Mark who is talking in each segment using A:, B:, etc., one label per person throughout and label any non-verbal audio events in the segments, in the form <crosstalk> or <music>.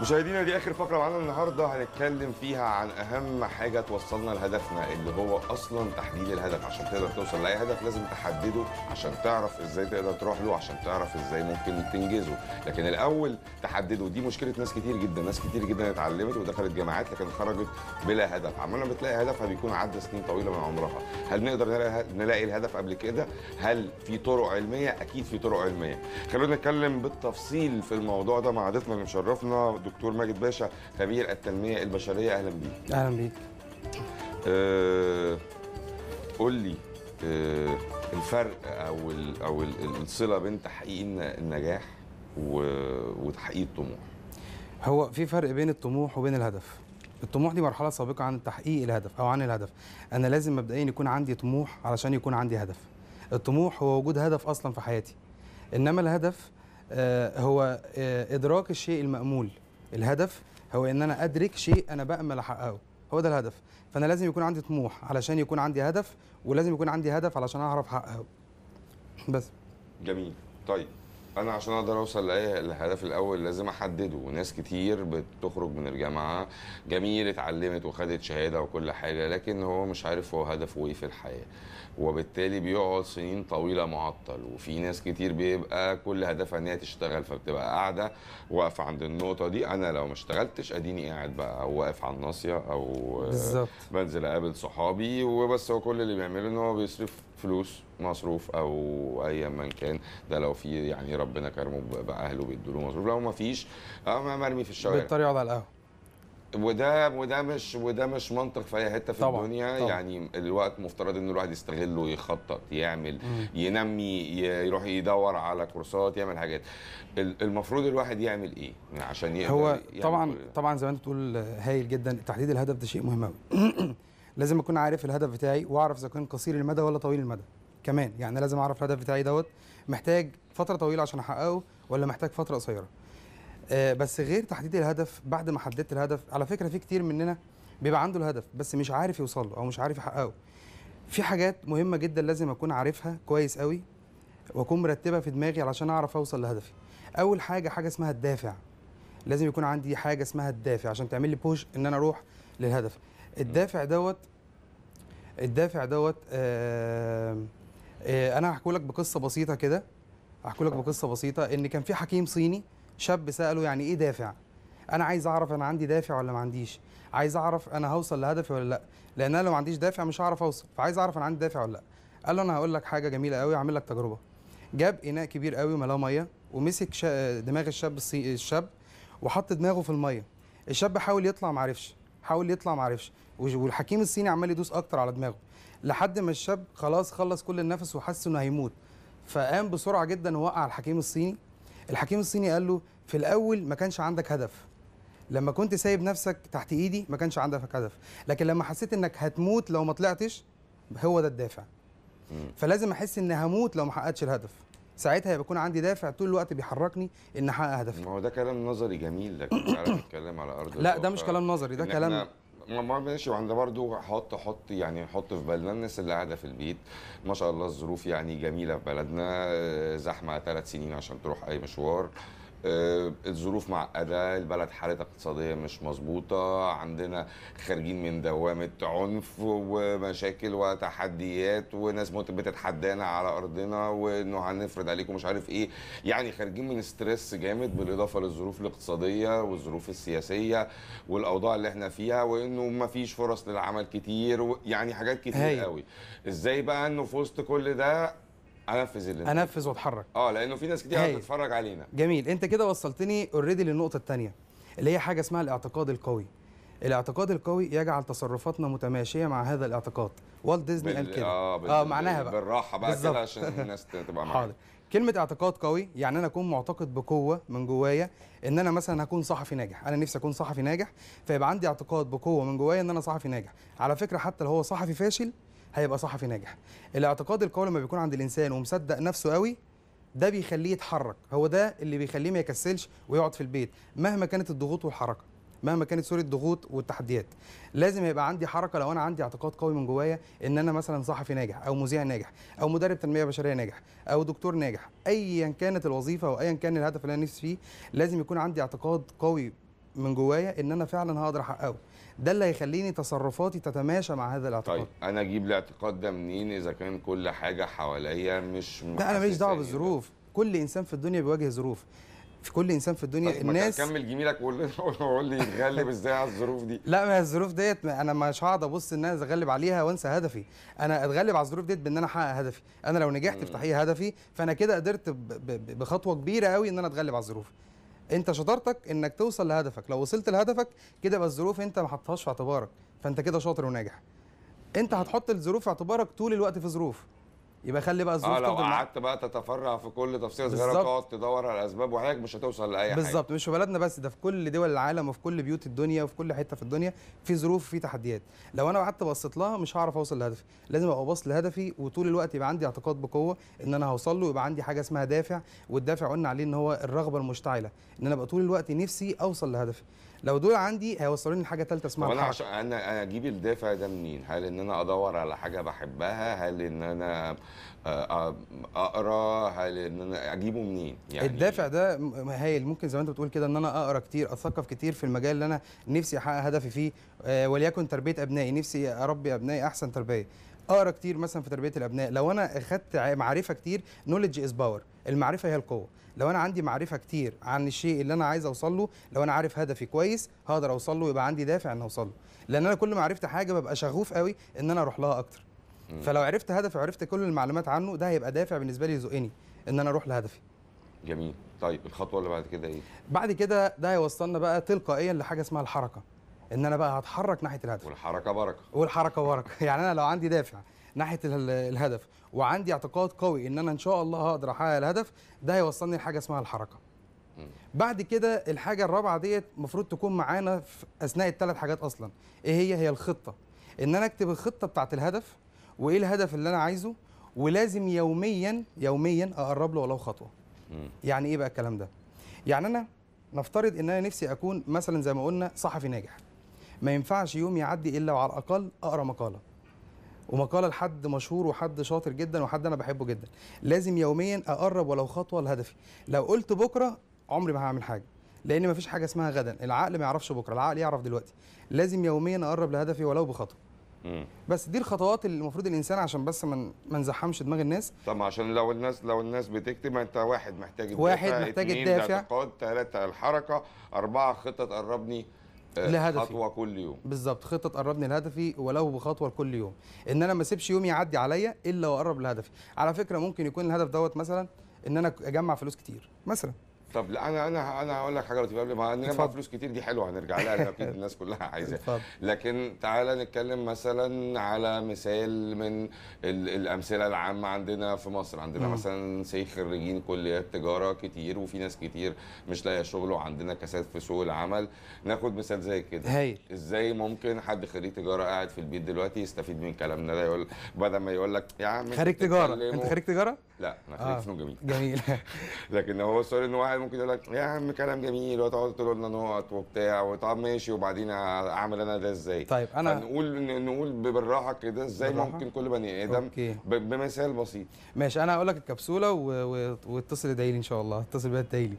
A: مشاهدينا دي اخر فقره معانا النهارده هنتكلم فيها عن اهم حاجه توصلنا لهدفنا اللي هو اصلا تحديد الهدف عشان تقدر توصل لاي هدف لازم تحدده عشان تعرف ازاي تقدر تروح له عشان تعرف ازاي ممكن تنجزه لكن الاول تحدده دي مشكله ناس كتير جدا ناس كتير جدا اتعلمت ودخلت جامعات لكن خرجت بلا هدف عمالنا بتلاقي هدفها بيكون عدى سنين طويله من عمرها هل نقدر نلاقي الهدف قبل كده هل في طرق علميه اكيد في طرق علميه خلونا نتكلم بالتفصيل في الموضوع ده مع ضيفنا اللي مشرفنا الدكتور ماجد باشا خبير التنميه البشريه اهلا بيك اهلا بيك آه قول لي آه الفرق او الـ او الـ الصله بين تحقيق النجاح وتحقيق الطموح
B: هو في فرق بين الطموح وبين الهدف الطموح دي مرحله سابقه عن تحقيق الهدف او عن الهدف انا لازم مبدئيا يكون عندي طموح علشان يكون عندي هدف الطموح هو وجود هدف اصلا في حياتي انما الهدف آه، هو آه، ادراك الشيء المامول الهدف هو ان انا ادرك شيء انا بامل احققه هو ده الهدف فانا لازم يكون عندي طموح علشان يكون عندي هدف ولازم يكون عندي هدف علشان اعرف احققه بس
A: جميل طيب انا عشان اقدر اوصل لاي الهدف الاول لازم احدده وناس كتير بتخرج من الجامعه جميل اتعلمت وخدت شهاده وكل حاجه لكن هو مش عارف هو هدفه ايه في الحياه وبالتالي بيقعد سنين طويله معطل وفي ناس كتير بيبقى كل هدفها ان هي تشتغل فبتبقى قاعده واقفه عند النقطه دي انا لو ما اشتغلتش اديني قاعد بقى او واقف على الناصيه او بالزبط. بنزل اقابل صحابي وبس هو كل اللي بيعمله ان هو بيصرف فلوس مصروف او ايا من كان ده لو في يعني ربنا كرمه باهله بيدوا له مصروف لو ما فيش اه مرمي في الشوارع بيضطر يقعد على القهوه وده وده مش وده مش منطق في اي حته في طبعًا الدنيا طبعًا. يعني الوقت مفترض ان الواحد يستغله يخطط يعمل ينمي يروح يدور على كورسات يعمل حاجات المفروض الواحد يعمل ايه عشان يقدر هو يعمل طبعا
B: طبعا زي ما انت بتقول هايل جدا تحديد الهدف ده شيء مهم قوي <clears throat> لازم اكون عارف الهدف بتاعي واعرف اذا كان قصير المدى ولا طويل المدى كمان يعني لازم اعرف الهدف بتاعي دوت محتاج فتره طويله عشان احققه ولا محتاج فتره قصيره آه بس غير تحديد الهدف بعد ما حددت الهدف على فكره في كتير مننا بيبقى عنده الهدف بس مش عارف يوصل له او مش عارف يحققه في حاجات مهمه جدا لازم اكون عارفها كويس قوي واكون مرتبها في دماغي علشان اعرف اوصل لهدفي اول حاجه حاجه اسمها الدافع لازم يكون عندي حاجه اسمها الدافع عشان تعمل لي بوش ان انا اروح للهدف الدافع دوت الدافع دوت آه، آه، انا هحكي لك بقصه بسيطه كده هحكي لك بقصه بسيطه ان كان في حكيم صيني شاب ساله يعني ايه دافع انا عايز اعرف انا عندي دافع ولا ما عنديش عايز اعرف انا هوصل لهدفي ولا لا لان انا لو ما عنديش دافع مش هعرف اوصل فعايز اعرف انا عندي دافع ولا لا قال له انا هقول لك حاجه جميله قوي هعمل لك تجربه جاب اناء كبير قوي ملاه ميه ومسك دماغ الشاب الصيني الشاب وحط دماغه في الميه الشاب حاول يطلع ما عرفش حاول يطلع ما عرفش والحكيم الصيني عمال يدوس اكتر على دماغه لحد ما الشاب خلاص خلص كل النفس وحس انه هيموت فقام بسرعه جدا ووقع الحكيم الصيني الحكيم الصيني قال له في الاول ما كانش عندك هدف لما كنت سايب نفسك تحت ايدي ما كانش عندك هدف لكن لما حسيت انك هتموت لو ما طلعتش هو ده الدافع فلازم احس ان هموت لو ما حققتش الهدف ساعتها هيبقى يكون عندي دافع طول الوقت بيحركني
A: ان احقق هدفي ما هو ده كلام نظري جميل لكن تعالى نتكلم على ارض لا ده مش كلام نظري ده كلام ما ماشي وعند برضو حط حط يعني حط في بالنا الناس اللي قاعده في البيت ما شاء الله الظروف يعني جميله في بلدنا آه، زحمه ثلاث سنين عشان تروح اي مشوار آه، الظروف معقده البلد حالتها اقتصاديه مش مظبوطه عندنا خارجين من دوامه عنف ومشاكل وتحديات وناس بتتحدانا على ارضنا وانه هنفرض عليكم مش عارف ايه يعني خارجين من ستريس جامد بالاضافه للظروف الاقتصاديه والظروف السياسيه والاوضاع اللي احنا فيها وانه ما فيش فرص للعمل كتير يعني حاجات كتير هي. قوي ازاي بقى انه في وسط كل ده انفذ اللي انفذ واتحرك اه لانه في ناس كتير بتتفرج علينا
B: جميل انت كده وصلتني اوريدي للنقطه الثانيه اللي هي حاجه اسمها الاعتقاد القوي الاعتقاد القوي يجعل تصرفاتنا متماشيه مع هذا الاعتقاد والت ديزني قال كده اه, آه معناها بقى بالراحه بقى كده عشان الناس
A: تبقى معاك حاضر
B: كلمه اعتقاد قوي يعني انا اكون معتقد بقوه من جوايا ان انا مثلا هكون صحفي ناجح انا نفسي اكون صحفي ناجح فيبقى عندي اعتقاد بقوه من جوايا ان انا صحفي ناجح على فكره حتى لو هو صحفي فاشل هيبقى صحفي ناجح الاعتقاد القوي لما بيكون عند الانسان ومصدق نفسه قوي ده بيخليه يتحرك هو ده اللي بيخليه ما يكسلش ويقعد في البيت مهما كانت الضغوط والحركه مهما كانت سوري الضغوط والتحديات لازم يبقى عندي حركه لو انا عندي اعتقاد قوي من جوايا ان انا مثلا صحفي ناجح او مذيع ناجح او مدرب تنميه بشريه ناجح او دكتور ناجح ايا كانت الوظيفه او ايا كان الهدف اللي انا نفسي فيه لازم يكون عندي اعتقاد قوي من جوايا ان انا فعلا هقدر احققه ده اللي هيخليني تصرفاتي تتماشى مع هذا الاعتقاد طيب
A: انا اجيب الاعتقاد ده منين اذا كان كل حاجه حواليا مش لا انا ماليش دعوه
B: بالظروف كل انسان في الدنيا بيواجه ظروف في كل انسان في الدنيا طيب الناس كمل
A: جميلك وقول قول لي يتغلب <laughs> ازاي على الظروف دي لا
B: ما الظروف ديت انا مش هقعد ابص ان انا اتغلب عليها وانسى هدفي انا اتغلب على الظروف ديت بان انا احقق هدفي انا لو نجحت في تحقيق هدفي فانا كده قدرت بخطوه كبيره قوي ان انا اتغلب على الظروف انت شطارتك انك توصل لهدفك لو وصلت لهدفك كده بقى الظروف انت ما حطهاش في اعتبارك فانت كده شاطر وناجح انت هتحط الظروف في اعتبارك طول الوقت في ظروف يبقى خلي بقى الظروف اه لو قعدت
A: بقى تتفرع في كل تفصيله صغيره تقعد تدور على الاسباب وحضرتك مش هتوصل لاي حاجه بالظبط
B: مش في بلدنا بس ده في كل دول العالم وفي كل بيوت الدنيا وفي كل حته في الدنيا في ظروف في تحديات لو انا قعدت بصيت لها مش هعرف اوصل لهدفي لازم ابقى باصص لهدفي وطول الوقت يبقى عندي اعتقاد بقوه ان انا هوصل له ويبقى عندي حاجه اسمها دافع والدافع قلنا عليه ان هو الرغبه المشتعله ان انا ابقى طول الوقت نفسي اوصل لهدفي لو دول عندي هيوصلوني لحاجه ثالثه اسمها انا عشان
A: انا اجيب الدافع ده منين هل ان انا ادور على حاجه بحبها هل ان انا آه، آه، اقرا هل ان انا اجيبه منين يعني الدافع
B: ده هايل ممكن زي ما انت بتقول كده ان انا اقرا كتير اتثقف كتير في المجال اللي انا نفسي احقق هدفي فيه آه، وليكن تربيه ابنائي نفسي اربي ابنائي احسن تربيه اقرا كتير مثلا في تربيه الابناء لو انا اخدت معرفه كتير نولج از باور المعرفه هي القوه لو انا عندي معرفه كتير عن الشيء اللي انا عايز اوصل له لو انا عارف هدفي كويس هقدر اوصل له يبقى عندي دافع ان اوصل له لان انا كل ما عرفت حاجه ببقى شغوف قوي ان انا اروح لها اكتر فلو عرفت هدفي وعرفت كل المعلومات عنه ده هيبقى دافع بالنسبه لي يزقني ان انا اروح لهدفي
A: جميل طيب الخطوه اللي بعد كده ايه
B: بعد كده ده هيوصلنا بقى تلقائيا لحاجه اسمها الحركه ان انا بقى هتحرك ناحيه الهدف والحركه بركه والحركه بركه <laughs> يعني انا لو عندي دافع ناحيه الهدف وعندي اعتقاد قوي ان انا ان شاء الله هقدر احقق الهدف ده هيوصلني لحاجه اسمها الحركه بعد كده الحاجه الرابعه ديت المفروض تكون معانا في اثناء الثلاث حاجات اصلا ايه هي هي الخطه ان انا اكتب الخطه بتاعه الهدف وايه الهدف اللي انا عايزه ولازم يوميا يوميا اقرب له ولو خطوه يعني ايه بقى الكلام ده يعني انا نفترض ان انا نفسي اكون مثلا زي ما قلنا صحفي ناجح ما ينفعش يوم يعدي الا وعلى الاقل اقرا مقاله ومقاله لحد مشهور وحد شاطر جدا وحد انا بحبه جدا لازم يوميا اقرب ولو خطوه لهدفي لو قلت بكره عمري ما هعمل حاجه لان مفيش حاجه اسمها غدا العقل ما يعرفش بكره العقل يعرف دلوقتي لازم يوميا اقرب لهدفي ولو بخطوه بس دي الخطوات اللي المفروض الانسان عشان بس ما من نزحمش دماغ الناس
A: طب عشان لو الناس لو الناس بتكتب انت واحد محتاج واحد محتاج الدافع ثلاثه الحركه اربعه خطه تقربني آه، لهدفي خطوه كل يوم
B: بالظبط خطه تقربني لهدفي ولو بخطوه لكل يوم ان انا ما اسيبش يوم يعدي عليا الا واقرب لهدفي على فكره ممكن يكون الهدف دوت مثلا ان انا اجمع فلوس كتير مثلا
A: طب لا انا انا انا هقول لك حاجه قبل ما هنجمع فلوس كتير دي حلوه هنرجع لها اكيد الناس كلها <laughs> عايزاها لكن تعالى نتكلم مثلا على مثال من الامثله العامه عندنا في مصر عندنا مثلا سي خريجين كليات تجاره كتير وفي ناس كتير مش لاقيه شغل وعندنا كساد في سوق العمل ناخد مثال زي كده هايل ازاي ممكن حد خريج تجاره قاعد في البيت دلوقتي يستفيد من كلامنا ده يقول بدل ما يقول لك يا عم خريج تجاره انت خريج تجاره؟ لا انا خريج آه. فنون جميل جميل <laughs> لكن هو سؤال ان هو ممكن يقول لك يا عم كلام جميل وتقعد تقول لنا نقط وبتاع وطب ماشي وبعدين اعمل انا ده ازاي طيب انا نقول نقول بالراحه كده ازاي ممكن كل بني ادم أوكي. بمثال بسيط
B: ماشي انا هقول لك الكبسوله واتصل دايلي ان شاء الله اتصل بيها دايلي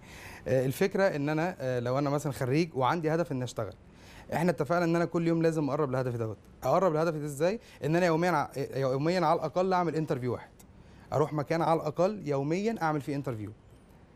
B: آه، الفكره ان انا آه، لو انا مثلا خريج وعندي هدف اني اشتغل احنا اتفقنا ان انا كل يوم لازم اقرب لهدفي دوت اقرب لهدفي ده ازاي ان انا يوميا يوميا على الاقل اعمل انترفيو واحد اروح مكان على الاقل يوميا اعمل فيه انترفيو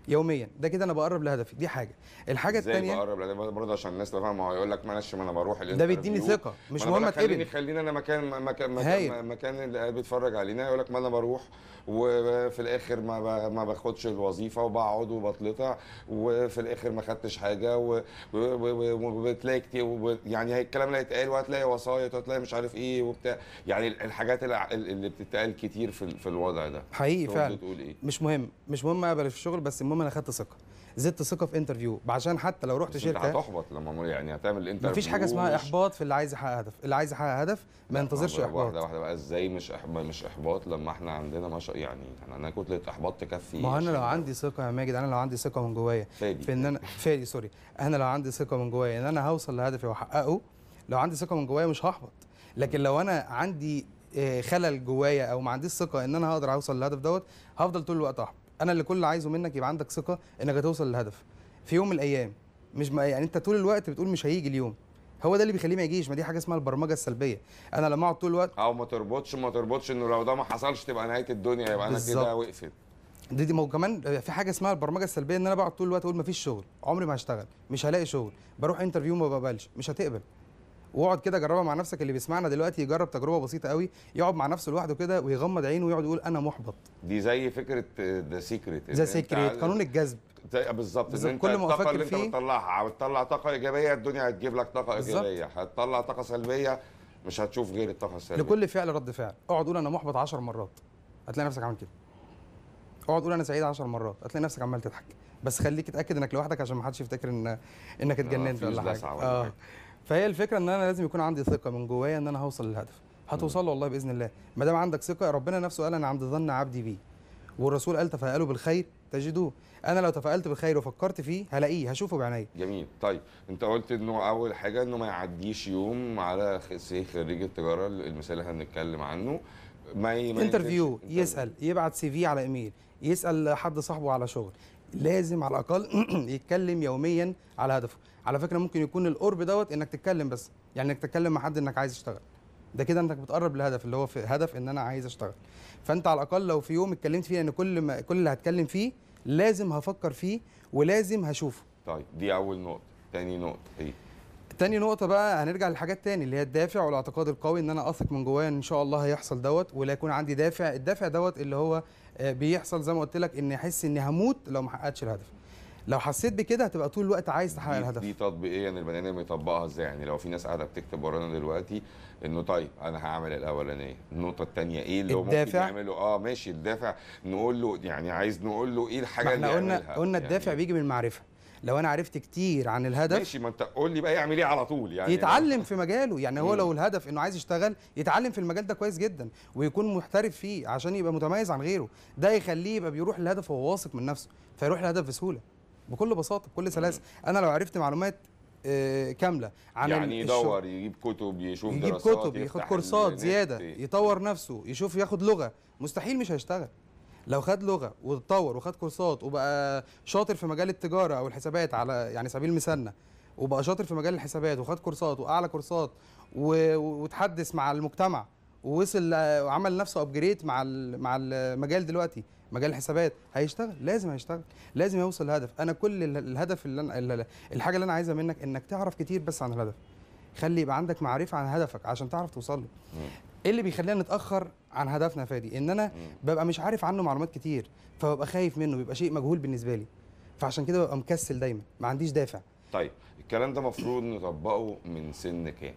B: يوميا ده كده انا بقرب لهدفي دي حاجه
A: الحاجه الثانيه ازاي بقرب لهدفي برضه عشان الناس تبقى ما هو يقول لك معلش ما انا بروح ده بيديني ثقه مش مهم اتقبل خليني خليني انا مكان مكان مكان, مكان اللي قاعد بيتفرج علينا يقول لك ما انا بروح وفي الاخر ما ما باخدش الوظيفه وبقعد وبتلطع وفي الاخر ما خدتش حاجه وبتلاقي كتير يعني الكلام اللي هيتقال وهتلاقي وسايط وهتلاقي مش عارف ايه وبتاع يعني الحاجات اللي بتتقال كتير في الوضع ده حقيقي فعلا إيه؟
B: مش مهم مش مهم اقبل في الشغل بس المهم المهم انا اخدت ثقه زدت ثقه في انترفيو عشان حتى لو رحت شركه هتحبط
A: لما يعني هتعمل انترفيو مفيش حاجه اسمها احباط في اللي
B: عايز يحقق هدف اللي عايز يحقق هدف ما ينتظرش احباط واحده
A: واحده بقى ازاي مش احباط مش احباط لما احنا عندنا شاء يعني انا كتله احباط تكفي ما انا لو
B: عندي ثقه يا ماجد انا لو عندي ثقه من جوايا في ان انا فادي سوري انا لو عندي ثقه من جوايا ان انا هوصل لهدفي واحققه لو عندي ثقه من جوايا مش هحبط لكن لو انا عندي آه، خلل جوايا او ما عنديش ثقه ان انا هقدر اوصل للهدف دوت هفضل طول الوقت احبط انا اللي كل عايزه منك يبقى عندك ثقه انك هتوصل للهدف في يوم من الايام مش ما يعني انت طول الوقت بتقول مش هيجي اليوم هو ده اللي بيخليه ما يجيش ما دي حاجه اسمها البرمجه السلبيه
A: انا لما اقعد طول الوقت او ما تربطش ما تربطش انه لو ده ما حصلش تبقى نهايه الدنيا يبقى انا كده وقفت
B: دي, دي كمان في حاجه اسمها البرمجه السلبيه ان انا بقعد طول الوقت اقول ما فيش شغل عمري ما هشتغل مش هلاقي شغل بروح انترفيو ما بقبلش مش هتقبل واقعد كده جربها مع نفسك اللي بيسمعنا دلوقتي يجرب تجربه بسيطه قوي يقعد مع نفسه لوحده كده ويغمض عينه ويقعد يقول انا محبط
A: دي زي فكره ذا سيكريت ذا سيكريت قانون الجذب بالظبط ان كل ما الطاقه اللي فيه انت بتطلعها بتطلع طاقه ايجابيه الدنيا هتجيب لك طاقه ايجابيه هتطلع طاقه سلبيه مش هتشوف غير الطاقه السلبيه لكل
B: فعل رد فعل اقعد قول انا محبط 10 مرات هتلاقي نفسك عامل كده اقعد قول انا سعيد 10 مرات هتلاقي نفسك عمال تضحك بس خليك اتاكد انك لوحدك عشان ما حدش يفتكر ان انك آه، اتجننت ولا حاجه فهي الفكره ان انا لازم يكون عندي ثقه من جوايا ان انا هوصل للهدف هتوصل والله باذن الله ما دام عندك ثقه ربنا نفسه قال انا عند ظن عبدي بي والرسول قال تفائلوا بالخير تجدوه انا لو تفائلت بالخير وفكرت فيه هلاقيه هشوفه
A: بعيني جميل طيب انت قلت انه اول حاجه انه ما يعديش يوم على سي خريج التجاره المثال اللي هنتكلم عنه ما, ي... ما انترفيو
B: يسال يبعت سي في على ايميل يسال حد صاحبه على شغل لازم على الاقل <clears throat> يتكلم يوميا على هدفه على فكره ممكن يكون القرب دوت انك تتكلم بس يعني انك تتكلم مع حد انك عايز تشتغل ده كده انك بتقرب لهدف اللي هو في هدف ان انا عايز اشتغل فانت على الاقل لو في يوم اتكلمت فيه ان كل ما كل اللي هتكلم فيه لازم هفكر فيه ولازم هشوفه
A: طيب دي اول نقطه تاني نقطه ايه
B: تاني نقطة بقى هنرجع لحاجات تاني اللي هي الدافع والاعتقاد القوي ان انا اثق من جوايا ان شاء الله هيحصل دوت ولا يكون عندي دافع، الدافع دوت اللي هو آه، بيحصل زي ما قلت لك ان احس اني هموت لو ما حققتش الهدف لو حسيت بكده هتبقى طول الوقت عايز تحقق الهدف
A: دي تطبيقيا يعني البني ادم يطبقها ازاي يعني لو في ناس قاعده بتكتب ورانا دلوقتي انه طيب انا هعمل الاولانيه النقطه الثانيه ايه اللي الدافع. ممكن نعمله اه ماشي الدافع نقول له يعني عايز نقول له ايه الحاجه اللي احنا قلنا قلنا الدافع
B: يعني بيجي من المعرفه لو انا عرفت كتير عن الهدف ماشي
A: ما انت قول لي بقى يعمل ايه على طول يعني يتعلم
B: في <laughs> مجاله يعني هو لو الهدف انه عايز يشتغل يتعلم في المجال ده كويس جدا ويكون محترف فيه عشان يبقى متميز عن غيره ده يخليه يبقى بيروح للهدف وهو واثق من نفسه فيروح للهدف بسهوله بكل بساطه بكل سلاسه انا لو عرفت معلومات آه، كامله عن يعني يدور الشغل.
A: يجيب كتب يشوف يجيب دراسات كتب ياخد كورسات زياده
B: يطور نفسه يشوف ياخد لغه مستحيل مش هيشتغل لو خد لغه وتطور وخد كورسات وبقى شاطر في مجال التجاره او الحسابات على يعني سبيل المثال وبقى شاطر في مجال الحسابات وخد كورسات واعلى كورسات وتحدث مع المجتمع ووصل وعمل نفسه ابجريد مع مع المجال دلوقتي مجال الحسابات هيشتغل لازم هيشتغل لازم يوصل لهدف انا كل الهدف اللي أنا الحاجه اللي انا عايزها منك انك تعرف كتير بس عن الهدف خلي يبقى عندك معرفه عن هدفك عشان تعرف توصل له ايه اللي بيخلينا نتاخر عن هدفنا يا فادي ان انا ببقى مش عارف عنه معلومات كتير فببقى خايف منه بيبقى شيء مجهول بالنسبه لي فعشان كده ببقى مكسل دايما ما عنديش دافع
A: طيب الكلام ده مفروض نطبقه من سن كام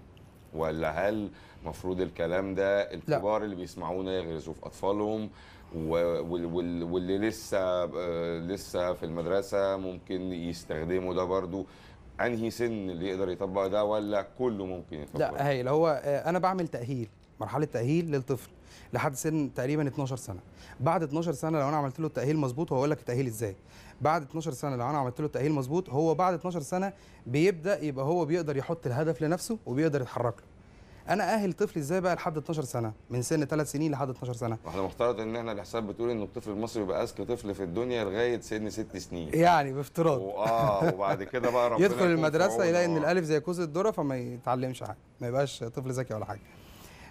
A: ولا هل مفروض الكلام ده الكبار اللي بيسمعونا يغرزوا في اطفالهم واللي لسه آه، لسه في المدرسه ممكن يستخدموا ده برضو انهي سن اللي يقدر يطبق ده ولا كله ممكن يطبق لا
B: هايل هو آه، انا بعمل تاهيل مرحله تاهيل للطفل لحد سن تقريبا 12 سنه بعد 12 سنه لو انا عملت له التاهيل مظبوط اقول لك التاهيل ازاي بعد 12 سنه لو انا عملت له التاهيل مظبوط هو بعد 12 سنه بيبدا يبقى هو بيقدر يحط الهدف لنفسه وبيقدر يتحرك له انا اهل طفلي ازاي بقى لحد 12 سنه من سن 3 سنين لحد 12 سنه
A: واحنا مفترض ان احنا الحساب بتقول ان الطفل المصري يبقى اذكى طفل في الدنيا لغايه سن 6 سنين يعني
B: بافتراض اه وبعد
A: كده بقى <laughs> ربنا يدخل المدرسه يلاقي آه. ان الالف
B: زي كوز الذره فما يتعلمش حاجه ما يبقاش طفل ذكي ولا حاجه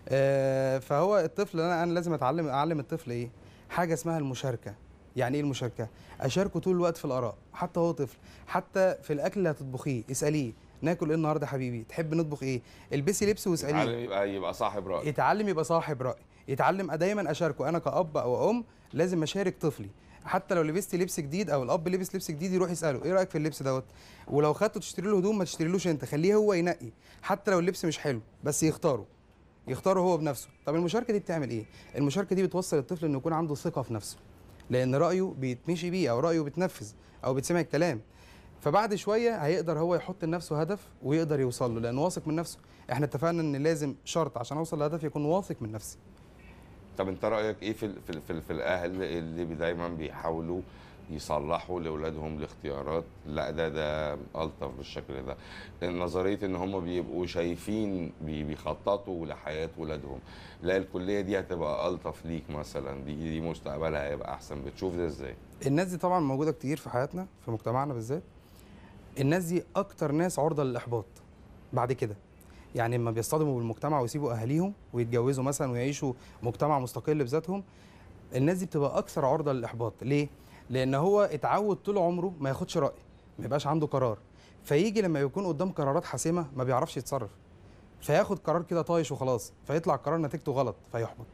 B: آه فهو الطفل انا انا لازم اتعلم اعلم الطفل ايه حاجه اسمها المشاركه يعني ايه المشاركه اشاركه طول الوقت في الاراء حتى هو طفل حتى في الاكل اللي هتطبخيه اساليه ناكل ايه النهارده حبيبي تحب نطبخ ايه البسي لبس واساليه يتعلم
A: يبقى يبقى صاحب راي
B: يتعلم يبقى صاحب راي يتعلم دايما اشاركه انا كاب او ام لازم اشارك طفلي حتى لو لبست لبس جديد او الاب لبس لبس جديد يروح يساله ايه رايك في اللبس دوت ولو خدته تشتري له هدوم ما تشتريلوش انت خليه هو ينقي حتى لو اللبس مش حلو بس يختاره يختاره هو بنفسه طب المشاركه دي بتعمل ايه المشاركه دي بتوصل الطفل انه يكون عنده ثقه في نفسه لان رايه بيتمشي بيه او رايه بيتنفذ او بيتسمع الكلام فبعد شويه هيقدر هو يحط لنفسه هدف ويقدر يوصل له لانه واثق من نفسه احنا اتفقنا ان لازم شرط عشان اوصل لهدف يكون واثق من نفسي
A: طب انت رايك ايه في في في, في الاهل اللي دايما بيحاولوا يصلحوا لاولادهم الاختيارات لا ده ده الطف بالشكل ده نظريه ان هم بيبقوا شايفين بيخططوا لحياه ولادهم لا الكليه دي هتبقى الطف ليك مثلا دي دي مستقبلها هيبقى احسن بتشوف ده ازاي
B: الناس دي طبعا موجوده كتير في حياتنا في مجتمعنا بالذات الناس دي اكتر ناس عرضه للاحباط بعد كده يعني لما بيصطدموا بالمجتمع ويسيبوا اهاليهم ويتجوزوا مثلا ويعيشوا مجتمع مستقل بذاتهم الناس دي بتبقى اكثر عرضه للاحباط ليه لان هو اتعود طول عمره ما ياخدش راي ما يبقاش عنده قرار فيجي لما يكون قدام قرارات حاسمه ما بيعرفش يتصرف فياخد قرار كده طايش وخلاص فيطلع قرار نتيجته غلط فيحبط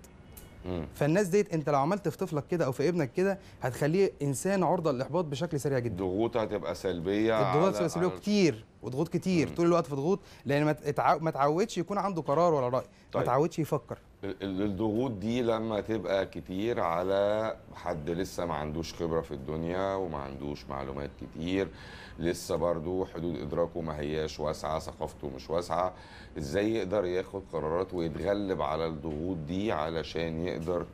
B: فالناس ديت انت لو عملت في طفلك كده او في ابنك كده هتخليه انسان عرضه للاحباط بشكل سريع جدا ضغوط
A: هتبقى سلبيه الضغوط هتبقى سلبيه كتير
B: وضغوط كتير مم. طول الوقت في ضغوط لان ما تعودش يكون عنده قرار ولا راي طيب. ما تعودش يفكر
A: الضغوط دي لما تبقى كتير على حد لسه ما عندوش خبرة في الدنيا وما عندوش معلومات كتير لسه برضو حدود إدراكه ما هياش واسعة ثقافته مش واسعة إزاي يقدر ياخد قرارات ويتغلب على الضغوط دي علشان يقدر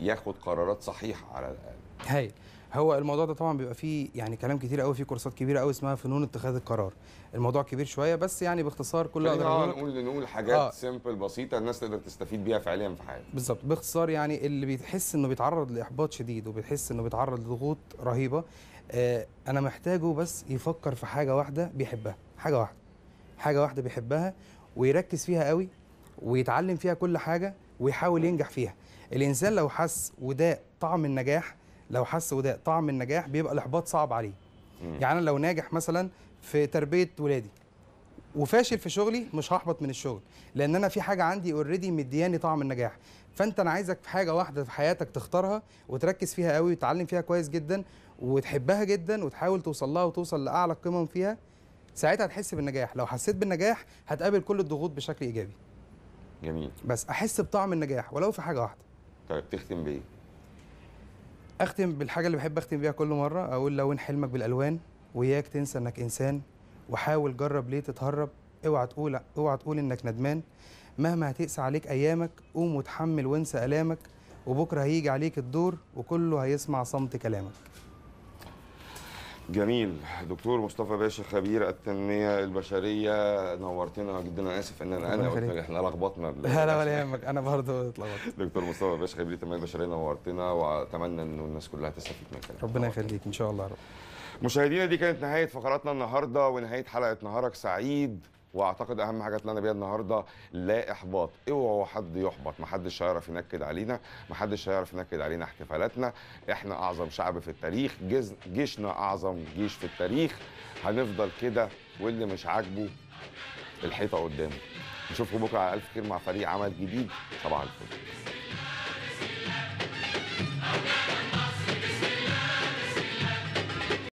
A: ياخد قرارات صحيحة على الأقل
B: هاي هو الموضوع ده طبعا بيبقى فيه يعني كلام كتير قوي فيه كورسات كبيره قوي اسمها فنون اتخاذ القرار الموضوع كبير شويه بس يعني باختصار كل اقدر اقول
A: نقول نقول حاجات آه. سيمبل بسيطه الناس تقدر تستفيد بيها فعليا في حياتها
B: بالظبط باختصار يعني اللي بيحس انه بيتعرض لاحباط شديد وبيحس انه بيتعرض لضغوط رهيبه آه انا محتاجه بس يفكر في حاجه واحده بيحبها حاجه واحده حاجه واحده بيحبها ويركز فيها قوي ويتعلم فيها كل حاجه ويحاول ينجح فيها الانسان لو حس وده طعم النجاح لو حس وده طعم النجاح بيبقى الاحباط صعب عليه مم. يعني انا لو ناجح مثلا في تربيه ولادي وفاشل في شغلي مش هحبط من الشغل لان انا في حاجه عندي اوريدي مدياني طعم النجاح فانت انا عايزك في حاجه واحده في حياتك تختارها وتركز فيها قوي وتتعلم فيها كويس جدا وتحبها جدا وتحاول توصل لها وتوصل لاعلى قمم فيها ساعتها هتحس بالنجاح لو حسيت بالنجاح هتقابل كل الضغوط بشكل ايجابي جميل بس احس بطعم النجاح ولو في حاجه واحده
A: طيب تختم بايه
B: اختم بالحاجه اللي بحب اختم بيها كل مره اقول لون حلمك بالالوان وياك تنسى انك انسان وحاول جرب ليه تتهرب اوعى تقول اوعى تقول انك ندمان مهما هتقسى عليك ايامك قوم وتحمل وانسى الامك وبكره هيجي عليك الدور وكله هيسمع صمت كلامك
A: جميل دكتور مصطفى باشا خبير التنميه البشريه نورتنا جدا انا اسف ان انا انا احنا لخبطنا <laughs> لا لا
B: ولا يهمك انا برضه اتلخبطت
A: دكتور مصطفى باشا خبير التنميه البشريه نورتنا واتمنى ان الناس كلها تستفيد من كلامك
B: ربنا يخليك ان شاء الله يا رب
A: مشاهدينا دي كانت نهايه فقراتنا النهارده ونهايه حلقه نهارك سعيد واعتقد اهم حاجه طلعنا بيها النهارده لا احباط اوعوا حد يحبط ما حدش هيعرف ينكد علينا ما حدش هيعرف ينكد علينا احتفالاتنا احنا اعظم شعب في التاريخ جز... جيشنا اعظم جيش في التاريخ هنفضل كده واللي مش عاجبه الحيطه قدامه نشوفكم بكره على الف خير مع فريق عمل جديد صباح الفل